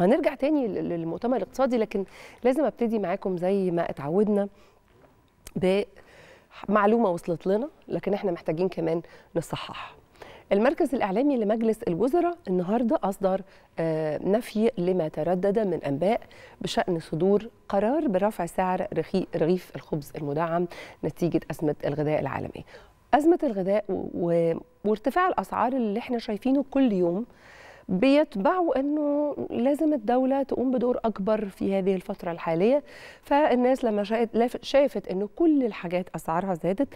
هنرجع تاني للمؤتمر الاقتصادي لكن لازم ابتدي معاكم زي ما اتعودنا بمعلومه وصلت لنا لكن احنا محتاجين كمان نصحح المركز الإعلامي لمجلس الوزراء النهاردة أصدر آه، نفي لما تردد من أنباء بشأن صدور قرار برفع سعر رغيف الخبز المدعم نتيجة أزمة الغذاء العالميه أزمة الغذاء وارتفاع الأسعار اللي احنا شايفينه كل يوم بيتبعوا انه لازم الدوله تقوم بدور اكبر في هذه الفتره الحاليه فالناس لما شافت انه كل الحاجات اسعارها زادت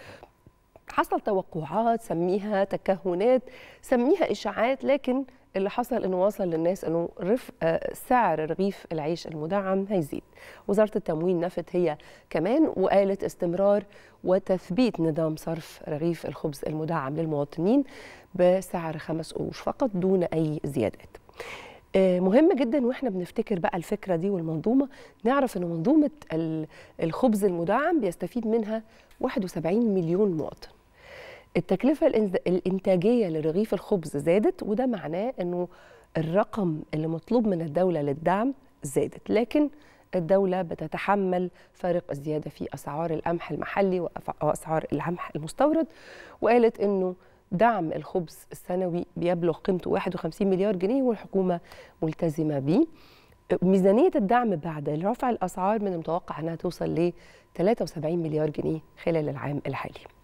حصل توقعات سميها تكهنات سميها اشاعات لكن اللي حصل انه وصل للناس انه رف... آه، سعر رغيف العيش المدعم هيزيد وزاره التموين نفت هي كمان وقالت استمرار وتثبيت نظام صرف رغيف الخبز المدعم للمواطنين بسعر خمس قروش فقط دون اي زيادات آه، مهم جدا واحنا بنفتكر بقى الفكره دي والمنظومه نعرف ان منظومه الخبز المدعم بيستفيد منها 71 مليون مواطن التكلفة الإنتاجية لرغيف الخبز زادت وده معناه أنه الرقم اللي مطلوب من الدولة للدعم زادت لكن الدولة بتتحمل فارق الزيادة في أسعار القمح المحلي وأسعار القمح المستورد وقالت أنه دعم الخبز السنوي بيبلغ قيمته 51 مليار جنيه والحكومة ملتزمة بيه ميزانية الدعم بعد رفع الأسعار من المتوقع أنها توصل ل 73 مليار جنيه خلال العام الحالي